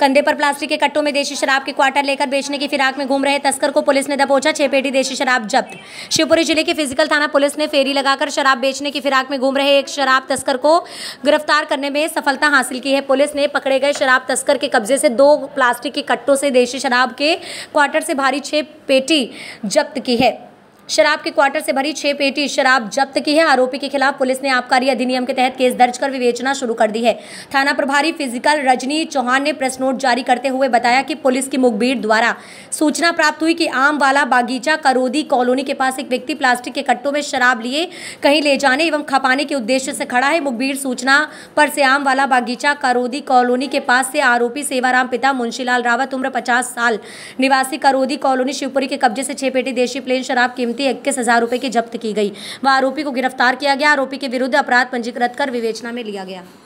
कंधे पर प्लास्टिक के कट्टों में देशी शराब के क्वार्टर लेकर बेचने की फिराक में घूम रहे तस्कर को पुलिस ने दबोचा छह पेटी देशी शराब जब्त शिवपुरी जिले के फिजिकल थाना पुलिस ने फेरी लगाकर शराब बेचने की फिराक में घूम रहे एक शराब तस्कर को गिरफ्तार करने में सफलता हासिल की है पुलिस ने पकड़े गए शराब तस्कर के कब्जे से दो प्लास्टिक के कट्टों से देशी शराब के क्वार्टर से भारी छह पेटी जब्त की है शराब के क्वार्टर से भरी छह पेटी शराब जब्त की है आरोपी के खिलाफ पुलिस ने आबकारी अधिनियम के तहत केस दर्ज कर विवेचना शुरू कर दी है थाना प्रभारी फिजिकल रजनी चौहान ने प्रेस नोट जारी करते हुए बताया कि पुलिस की मुखबीर द्वारा सूचना प्राप्त हुई कि वाला बागीचा करोदी कॉलोनी के पास एक व्यक्ति प्लास्टिक के कट्टों में शराब लिए कहीं ले जाने एवं खपाने के उद्देश्य से खड़ा है मुखबीर सूचना पर से आम वाला बागीचा करोदी कॉलोनी के पास से आरोपी सेवाराम पिता मुंशीलाल रावत उम्र पचास साल निवासी करोदी कॉलोनी शिवपुरी के कब्जे से छह पेटी देशी प्लेन शराब कीमत कीमती इक्कीस हज़ार रुपए की जब्त की गई व आरोपी को गिरफ्तार किया गया आरोपी के विरुद्ध अपराध पंजीकृत कर विवेचना में लिया गया